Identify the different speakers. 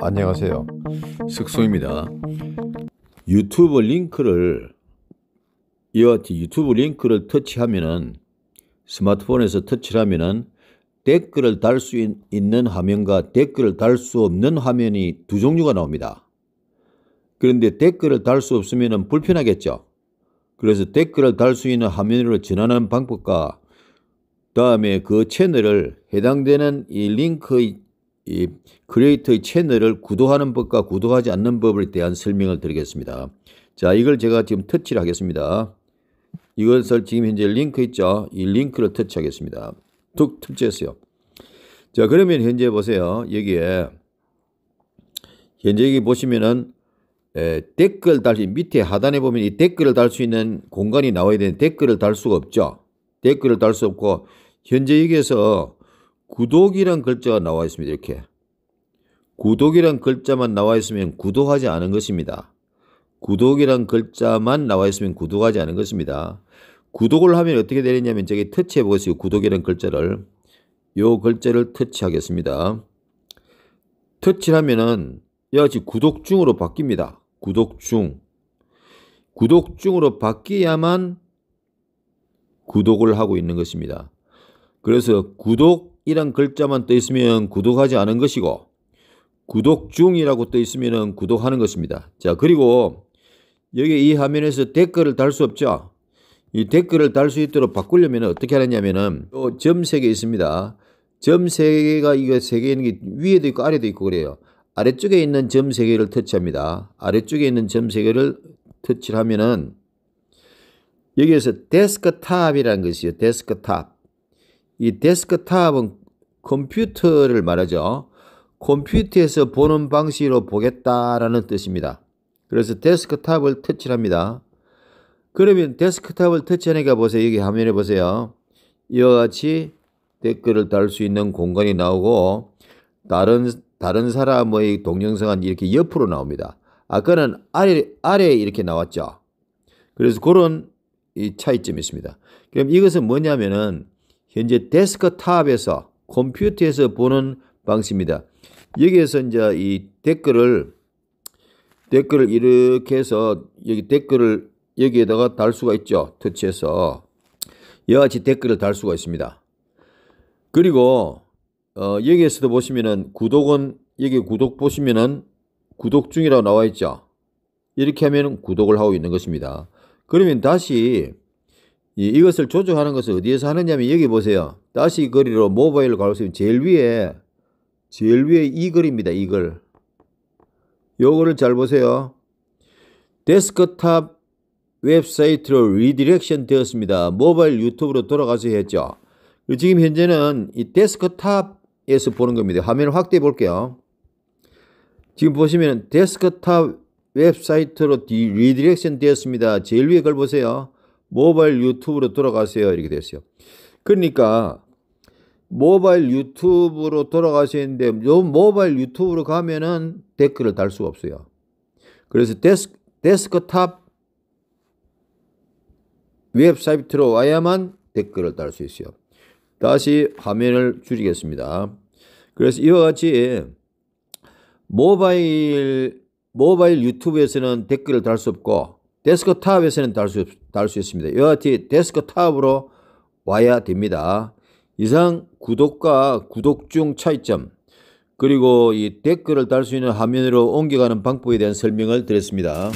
Speaker 1: 안녕하세요. 석소입니다 유튜브 링크를 이와 같이 유튜브 링크를 터치하면은 스마트폰에서 터치 하면은 댓글을 달 수 있는 화면과 댓글을 달 수 없는 화면이 두 종류가 나옵니다. 그런데 댓글을 달 수 없으면 불편하겠죠. 그래서 댓글을 달 수 있는 화면으로 전환하는 방법과 다음에 그 채널을 해당되는 이 링크의 이 크리에이터의 채널을 구도하는 법과 구도하지 않는 법에 대한 설명을 드리겠습니다. 자, 이걸 제가 지금 터치를 하겠습니다. 이것을 지금 현재 링크 있죠? 이 링크를 터치하겠습니다. 툭 터치했어요. 자, 그러면 현재 보세요. 여기에 현재 여기 보시면은 에, 댓글 달기 밑에 하단에 보면 이 댓글을 달 수 있는 공간이 나와야 되는데 댓글을 달 수가 없죠. 댓글을 달 수 없고 현재 여기에서 구독이란 글자가 나와 있습니다. 이렇게. 구독이란 글자만 나와 있으면 구독하지 않은 것입니다. 구독이란 글자만 나와 있으면 구독하지 않은 것입니다. 구독을 하면 어떻게 되느냐면 저기 터치해 보겠습니다. 구독이란 글자를. 요 글자를 터치하겠습니다. 터치를 하면은 여 같이 구독 중으로 바뀝니다. 구독 중. 구독 중으로 바뀌어야만 구독을 하고 있는 것입니다. 그래서 구독이란 글자만 떠 있으면 구독하지 않은 것이고 구독 중이라고 떠 있으면 구독하는 것입니다. 자, 그리고 여기 이 화면에서 댓글을 달 수 없죠. 이 댓글을 달 수 있도록 바꾸려면 어떻게 하느냐면점3개 있습니다. 점3 개가 이거 3개 있는 게 위에도 있고 아래도 있고 그래요. 아래쪽에 있는 점3 개를 터치합니다. 아래쪽에 있는 점3 개를 터치 하면은 여기에서 데스크탑이라는 것이요. 데스크탑. 이 데스크탑은 컴퓨터를 말하죠. 컴퓨터에서 보는 방식으로 보겠다라는 뜻입니다. 그래서 데스크탑을 터치합니다. 그러면 데스크탑을 터치하니까 보세요. 여기 화면에 보세요. 이와 같이 댓글을 달 수 있는 공간이 나오고 다른 다른 사람의 동영상은 이렇게 옆으로 나옵니다. 아까는 아래 아래 이렇게 나왔죠. 그래서 그런 이 차이점이 있습니다. 그럼 이것은 뭐냐면은 현재 데스크탑에서 컴퓨터에서 보는 방식입니다. 여기에서 이제 이 댓글을 댓글을 이렇게 해서 여기 댓글을 여기에다가 달 수가 있죠. 터치해서 여와 같이 댓글을 달 수가 있습니다. 그리고 어, 여기에서도 보시면은 구독은 여기 구독 보시면은 구독 중이라고 나와 있죠. 이렇게 하면 구독을 하고 있는 것입니다. 그러면 다시 이것을 조정하는 것을 어디에서 하느냐면 여기 보세요. 다시 거리로 모바일로 가보시면 제일 위에 제일 위에 이 글입니다. 이 글. 요거를 잘 보세요. 데스크탑 웹사이트로 리디렉션 되었습니다. 모바일 유튜브로 돌아가서 했죠. 지금 현재는 이 데스크탑에서 보는 겁니다. 화면을 확대해 볼게요. 지금 보시면 데스크탑 웹사이트로 리디렉션 되었습니다. 제일 위에 걸 보세요. 모바일 유튜브로 돌아가세요 이렇게 됐어요. 그러니까 모바일 유튜브로 돌아가시는데 요 모바일 유튜브로 가면은 댓글을 달 수가 없어요. 그래서 데스크, 데스크탑 웹사이트로 와야만 댓글을 달 수 있어요. 다시 화면을 줄이겠습니다. 그래서 이와 같이 모바일 모바일 유튜브에서는 댓글을 달 수 없고 데스크탑에서는 달수달수 있습니다. 여하튼 데스크탑으로 와야 됩니다. 이상 구독과 구독 중 차이점 그리고 이 댓글을 달 수 있는 화면으로 옮겨가는 방법에 대한 설명을 드렸습니다.